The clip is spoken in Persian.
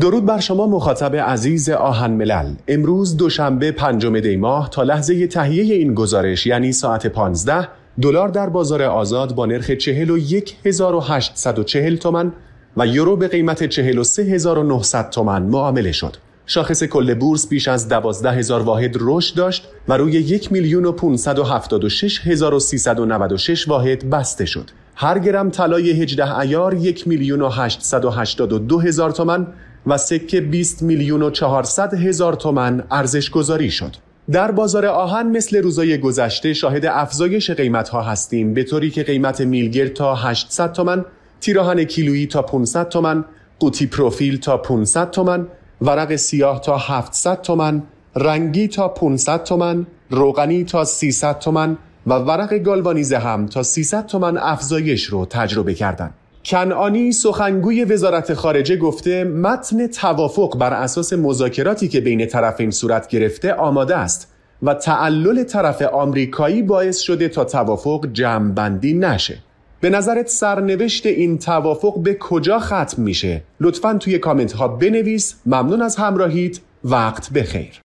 درود بر شما مخاطب عزیز آهن ملل امروز دوشنبه پنجم دی ماه تا لحظه تهیه این گزارش یعنی ساعت 15 دلار در بازار آزاد با نرخ 41840 تومن و یورو به قیمت 43900 تومن معامله شد شاخص کل بورس بیش از 12000 واحد رشد داشت و روی 1 میلیون و واحد بسته شد. هر گرم طلای 18 ایار 1 میلیون و 882 هزار تومن و سکه 20 میلیون و 400 هزار تومن ارزش گذاری شد. در بازار آهن مثل روزای گذشته شاهد افزایش قیمت ها هستیم به طوری که قیمت میلگرد تا 800 تومن، تیراهن کیلویی تا 500 تومن، قوطی پروفیل تا 500 تومن، ورق سیاه تا 700 تومن، رنگی تا 500 تومن، روغنی تا 300 تومن و ورق گالوانیزه هم تا 300 تومن افزایش رو تجربه کردند. کنعانی سخنگوی وزارت خارجه گفته متن توافق بر اساس مذاکراتی که بین طرفین صورت گرفته آماده است و تعلل طرف آمریکایی باعث شده تا توافق جمعبندی نشه به نظرت سرنوشت این توافق به کجا ختم میشه؟ لطفا توی کامنت ها بنویس ممنون از همراهیت وقت بخیر